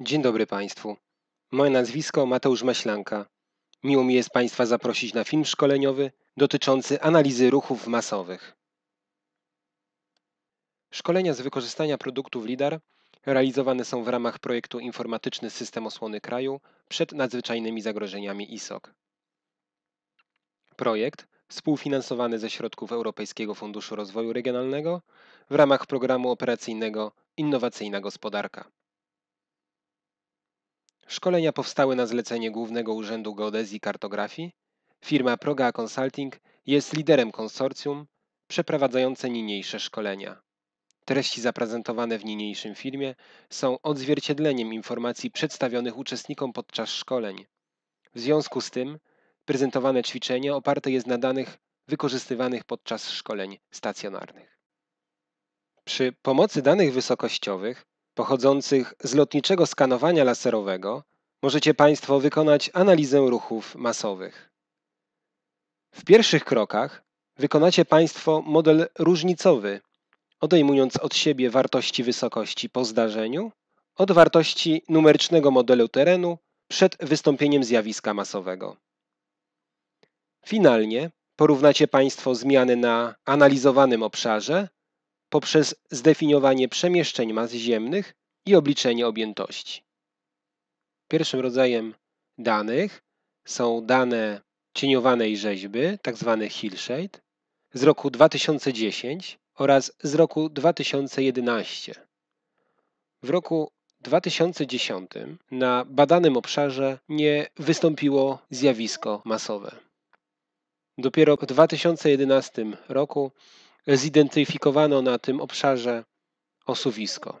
Dzień dobry Państwu. Moje nazwisko Mateusz Maślanka. Miło mi jest Państwa zaprosić na film szkoleniowy dotyczący analizy ruchów masowych. Szkolenia z wykorzystania produktów LIDAR realizowane są w ramach projektu Informatyczny System Osłony Kraju przed nadzwyczajnymi zagrożeniami ISOC. Projekt współfinansowany ze środków Europejskiego Funduszu Rozwoju Regionalnego w ramach programu operacyjnego Innowacyjna Gospodarka. Szkolenia powstały na zlecenie Głównego Urzędu Geodezji i Kartografii. Firma Proga Consulting jest liderem konsorcjum przeprowadzające niniejsze szkolenia. Treści zaprezentowane w niniejszym filmie są odzwierciedleniem informacji przedstawionych uczestnikom podczas szkoleń. W związku z tym prezentowane ćwiczenie oparte jest na danych wykorzystywanych podczas szkoleń stacjonarnych. Przy pomocy danych wysokościowych pochodzących z lotniczego skanowania laserowego możecie Państwo wykonać analizę ruchów masowych. W pierwszych krokach wykonacie Państwo model różnicowy, odejmując od siebie wartości wysokości po zdarzeniu od wartości numerycznego modelu terenu przed wystąpieniem zjawiska masowego. Finalnie porównacie Państwo zmiany na analizowanym obszarze poprzez zdefiniowanie przemieszczeń mas ziemnych i obliczenie objętości. Pierwszym rodzajem danych są dane cieniowanej rzeźby, tzw. Tak hillshade, z roku 2010 oraz z roku 2011. W roku 2010 na badanym obszarze nie wystąpiło zjawisko masowe. Dopiero w 2011 roku zidentyfikowano na tym obszarze osuwisko.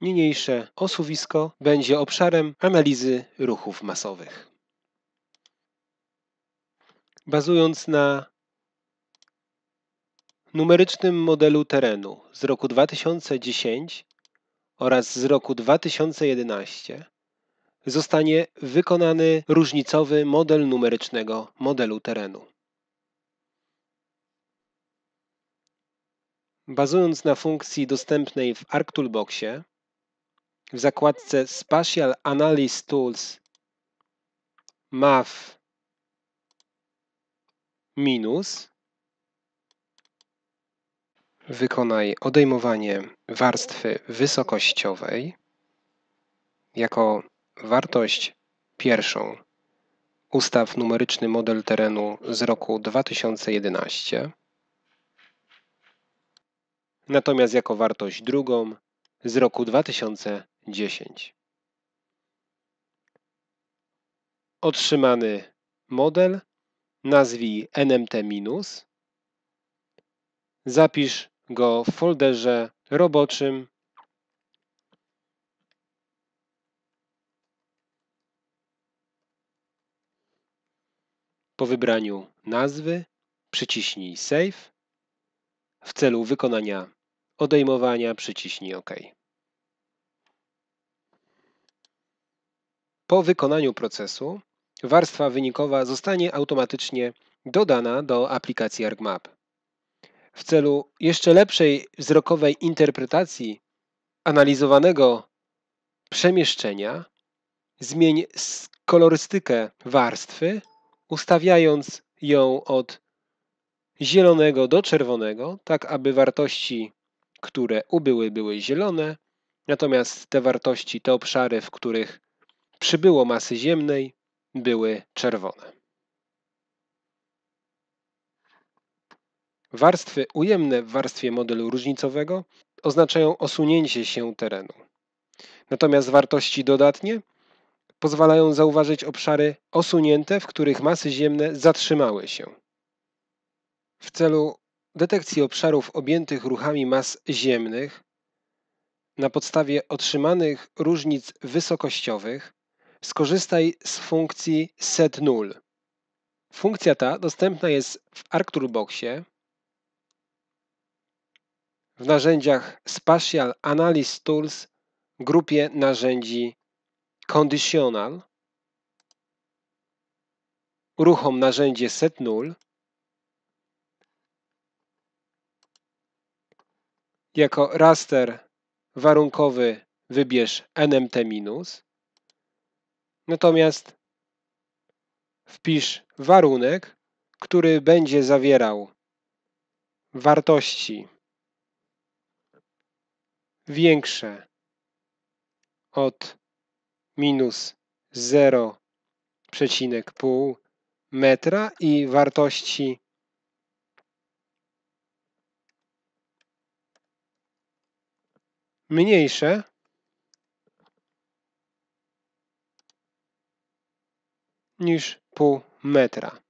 Niniejsze osuwisko będzie obszarem analizy ruchów masowych. Bazując na numerycznym modelu terenu z roku 2010 oraz z roku 2011 zostanie wykonany różnicowy model numerycznego modelu terenu. Bazując na funkcji dostępnej w ArcToolboxie, w zakładce Spatial Analysis Tools MAF minus wykonaj odejmowanie warstwy wysokościowej jako wartość pierwszą ustaw numeryczny model terenu z roku 2011 natomiast jako wartość drugą z roku 2010. Otrzymany model nazwij NMT-, zapisz go w folderze roboczym Po wybraniu nazwy przyciśnij Save w celu wykonania odejmowania przyciśnij OK. Po wykonaniu procesu warstwa wynikowa zostanie automatycznie dodana do aplikacji ArcMap. W celu jeszcze lepszej wzrokowej interpretacji analizowanego przemieszczenia zmień kolorystykę warstwy, ustawiając ją od zielonego do czerwonego, tak aby wartości, które ubyły, były zielone, natomiast te wartości, te obszary, w których przybyło masy ziemnej, były czerwone. Warstwy ujemne w warstwie modelu różnicowego oznaczają osunięcie się terenu. Natomiast wartości dodatnie pozwalają zauważyć obszary osunięte, w których masy ziemne zatrzymały się w celu detekcji obszarów objętych ruchami mas ziemnych na podstawie otrzymanych różnic wysokościowych skorzystaj z funkcji set0. Funkcja ta dostępna jest w ArcToolboxie, w narzędziach Spatial Analysis Tools, grupie narzędzi Conditional. Uruchom narzędzie set0 Jako raster warunkowy wybierz nmt-, natomiast wpisz warunek, który będzie zawierał wartości większe od minus 0,5 metra i wartości mniejsze niż pół metra.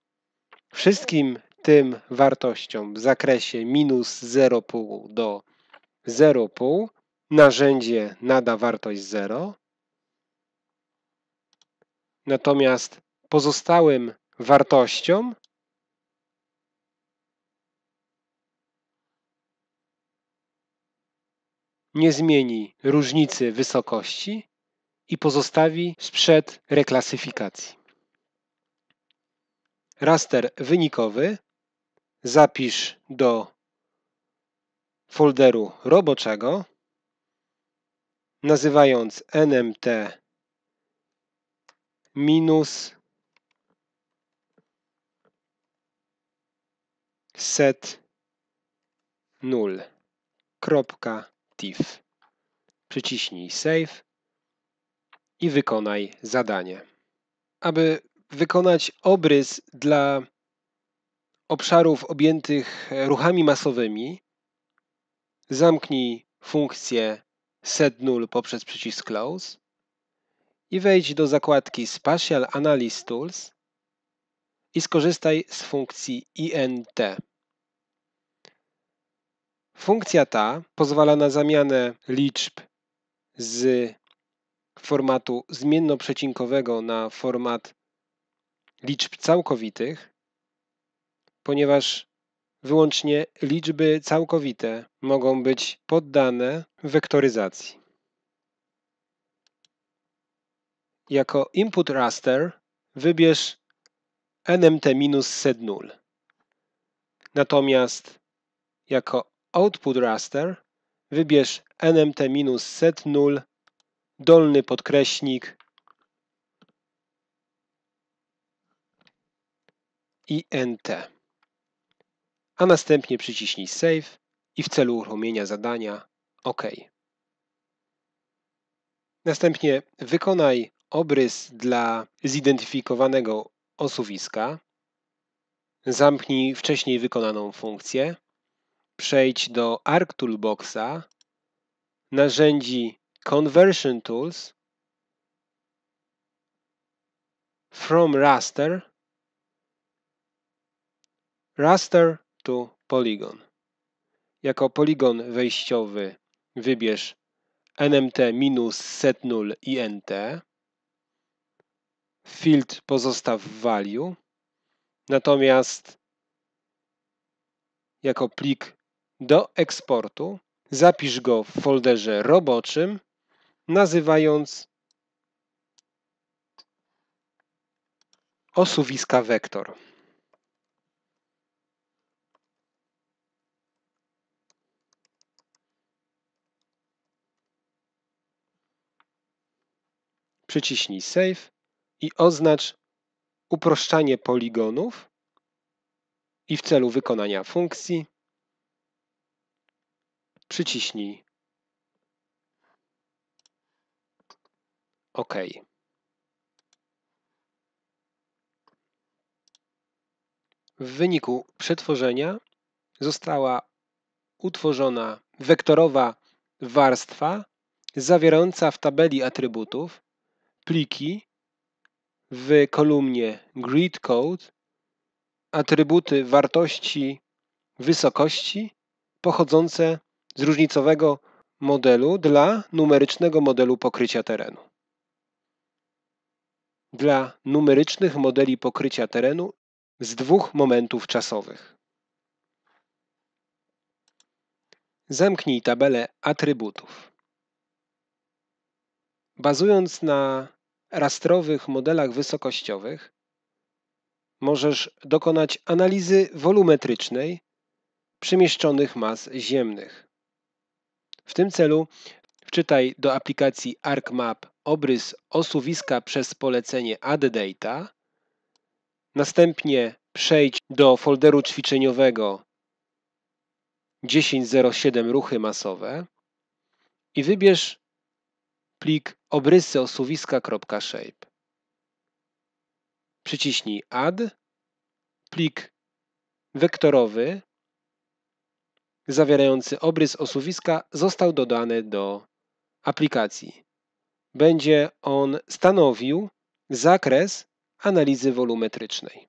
Wszystkim tym wartościom w zakresie minus 0,5 do 0,5 narzędzie nada wartość 0, natomiast pozostałym wartościom nie zmieni różnicy wysokości i pozostawi sprzed reklasyfikacji. Raster wynikowy zapisz do folderu roboczego, nazywając nmt minus set null kropka Przyciśnij Save i wykonaj zadanie. Aby wykonać obrys dla obszarów objętych ruchami masowymi, zamknij funkcję set null poprzez przycisk Close i wejdź do zakładki Spatial Analysis Tools i skorzystaj z funkcji INT. Funkcja ta pozwala na zamianę liczb z formatu zmienno-przecinkowego na format liczb całkowitych, ponieważ wyłącznie liczby całkowite mogą być poddane wektoryzacji. Jako input raster wybierz nmt-set0. Natomiast jako Output Raster, wybierz nmt-set null, dolny podkreśnik i nt. A następnie przyciśnij Save i w celu uruchomienia zadania OK. Następnie wykonaj obrys dla zidentyfikowanego osuwiska. Zamknij wcześniej wykonaną funkcję przejdź do Arc Toolboxa, narzędzi Conversion Tools, From Raster, Raster to Polygon. Jako poligon wejściowy wybierz nmt-set0int, field pozostaw w value, natomiast jako plik do eksportu. Zapisz go w folderze roboczym, nazywając osuwiska wektor. Przyciśnij Save i oznacz uproszczanie poligonów i w celu wykonania funkcji Przyciśnij. OK. W wyniku przetworzenia została utworzona wektorowa warstwa zawierająca w tabeli atrybutów pliki w kolumnie grid code atrybuty wartości wysokości pochodzące z różnicowego modelu dla numerycznego modelu pokrycia terenu. Dla numerycznych modeli pokrycia terenu z dwóch momentów czasowych. Zamknij tabelę atrybutów. Bazując na rastrowych modelach wysokościowych, możesz dokonać analizy wolumetrycznej przemieszczonych mas ziemnych. W tym celu wczytaj do aplikacji ArcMap obrys osuwiska przez polecenie Add Data, następnie przejdź do folderu ćwiczeniowego 10.07 ruchy masowe i wybierz plik obrysy osuwiska.shape. Przyciśnij Add, plik wektorowy zawierający obrys osuwiska został dodany do aplikacji. Będzie on stanowił zakres analizy wolumetrycznej.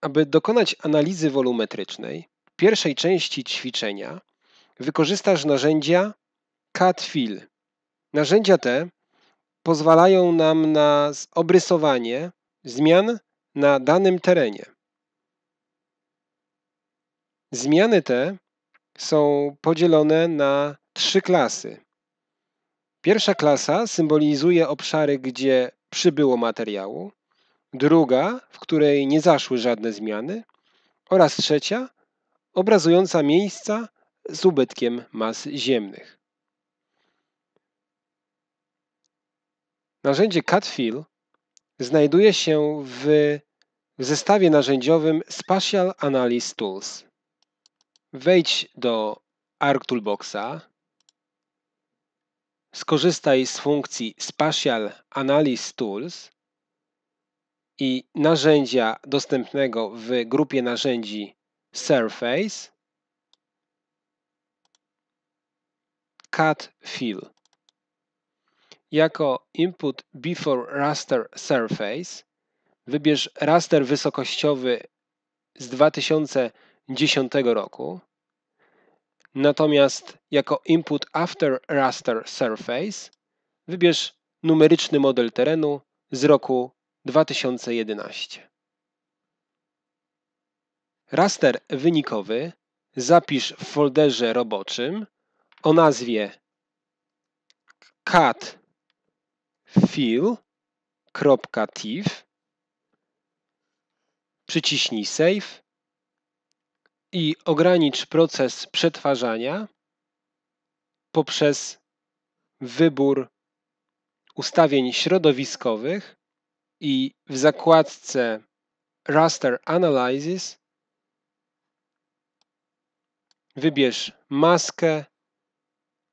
Aby dokonać analizy wolumetrycznej, w pierwszej części ćwiczenia wykorzystasz narzędzia cat Narzędzia te pozwalają nam na obrysowanie zmian na danym terenie. Zmiany te są podzielone na trzy klasy. Pierwsza klasa symbolizuje obszary, gdzie przybyło materiału, druga, w której nie zaszły żadne zmiany, oraz trzecia, obrazująca miejsca z ubytkiem mas ziemnych. Narzędzie CATFIL znajduje się w, w zestawie narzędziowym Spatial Analysis Tools. Wejdź do ArcToolboxa, skorzystaj z funkcji Spatial Analysis Tools i narzędzia dostępnego w grupie narzędzi Surface Cut Fill. Jako Input Before Raster Surface wybierz raster wysokościowy z 2000 roku. Natomiast jako input after raster surface wybierz numeryczny model terenu z roku 2011. Raster wynikowy zapisz w folderze roboczym o nazwie cat file.tif. Przyciśnij save i ogranicz proces przetwarzania poprzez wybór ustawień środowiskowych i w zakładce Raster Analysis wybierz maskę,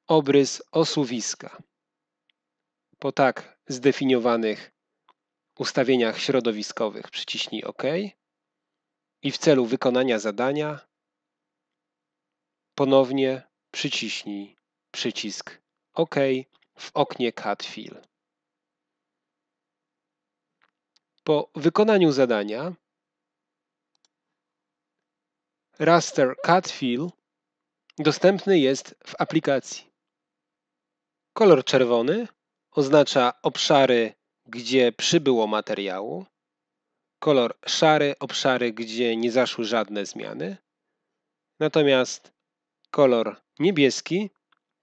obrys osuwiska. Po tak zdefiniowanych ustawieniach środowiskowych przyciśnij OK i w celu wykonania zadania Ponownie przyciśnij przycisk OK w oknie CAD Fill. Po wykonaniu zadania raster CAD Fill dostępny jest w aplikacji. Kolor czerwony oznacza obszary, gdzie przybyło materiału, kolor szary obszary, gdzie nie zaszły żadne zmiany, natomiast kolor niebieski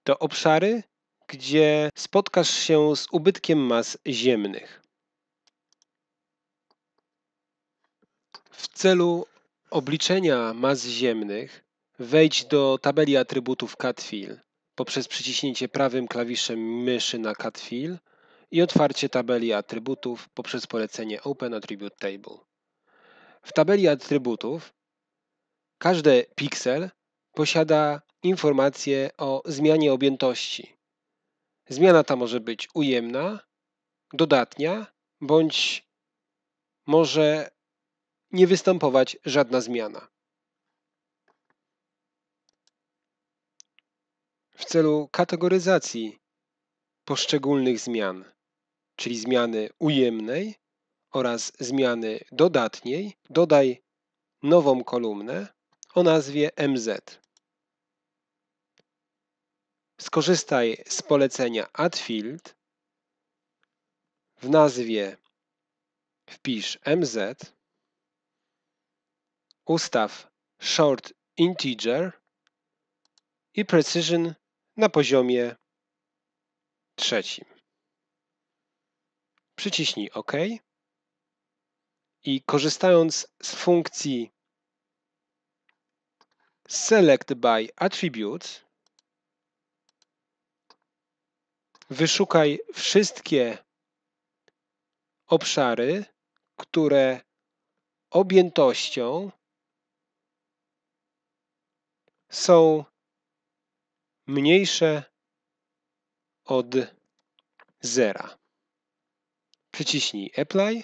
to obszary, gdzie spotkasz się z ubytkiem mas ziemnych. W celu obliczenia mas ziemnych wejdź do tabeli atrybutów CatFill poprzez przyciśnięcie prawym klawiszem myszy na CatFill i otwarcie tabeli atrybutów poprzez polecenie Open Attribute Table. W tabeli atrybutów każdy piksel posiada informację o zmianie objętości. Zmiana ta może być ujemna, dodatnia bądź może nie występować żadna zmiana. W celu kategoryzacji poszczególnych zmian, czyli zmiany ujemnej oraz zmiany dodatniej, dodaj nową kolumnę o nazwie MZ skorzystaj z polecenia AddField, Field. W nazwie wpisz MZ. Ustaw Short Integer i Precision na poziomie trzecim. Przyciśnij OK i korzystając z funkcji Select by Attributes Wyszukaj wszystkie obszary, które objętością są mniejsze od zera. Przyciśnij Apply.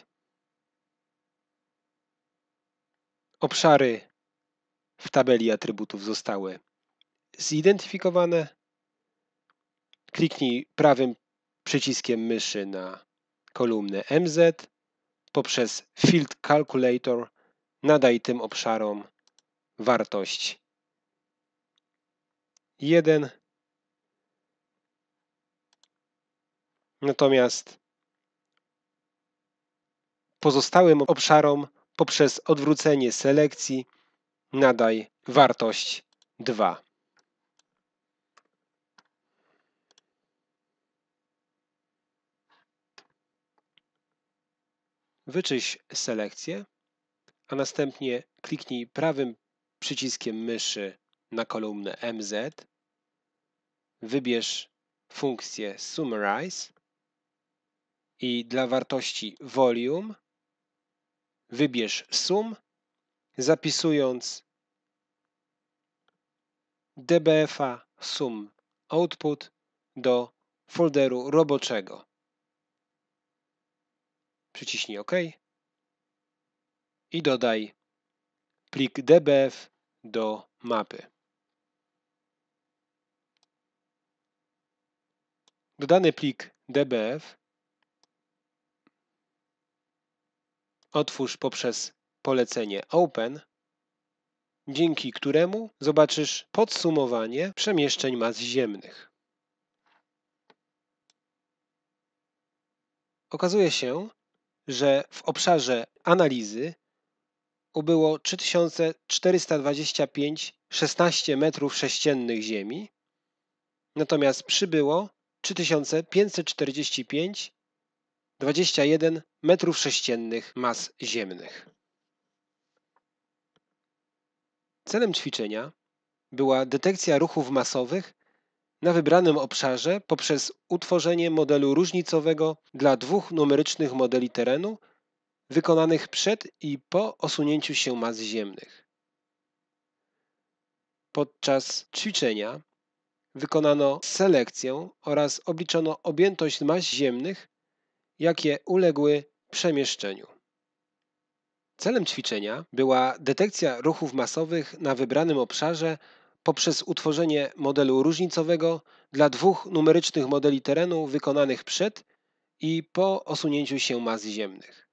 Obszary w tabeli atrybutów zostały zidentyfikowane. Kliknij prawym przyciskiem myszy na kolumnę MZ. Poprzez Field Calculator nadaj tym obszarom wartość 1. Natomiast pozostałym obszarom poprzez odwrócenie selekcji nadaj wartość 2. wyczyś selekcję, a następnie kliknij prawym przyciskiem myszy na kolumnę MZ, wybierz funkcję Summarize i dla wartości volume wybierz sum, zapisując dbfa sum output do folderu roboczego. Przyciśnij OK i dodaj plik dbf do mapy. Dodany plik dbf otwórz poprzez polecenie Open, dzięki któremu zobaczysz podsumowanie przemieszczeń mas ziemnych. Okazuje się, że w obszarze analizy ubyło 3425 16 metrów sześciennych ziemi, natomiast przybyło 3545 21 metrów sześciennych mas ziemnych. Celem ćwiczenia była detekcja ruchów masowych na wybranym obszarze poprzez utworzenie modelu różnicowego dla dwóch numerycznych modeli terenu wykonanych przed i po osunięciu się mas ziemnych. Podczas ćwiczenia wykonano selekcję oraz obliczono objętość mas ziemnych, jakie uległy przemieszczeniu. Celem ćwiczenia była detekcja ruchów masowych na wybranym obszarze poprzez utworzenie modelu różnicowego dla dwóch numerycznych modeli terenu wykonanych przed i po osunięciu się mas ziemnych.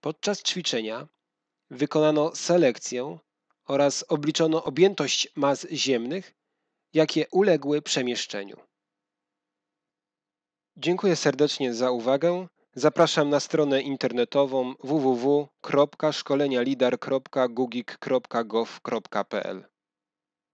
Podczas ćwiczenia wykonano selekcję oraz obliczono objętość mas ziemnych, jakie uległy przemieszczeniu. Dziękuję serdecznie za uwagę Zapraszam na stronę internetową www.szkolenialidar.gugik.gov.pl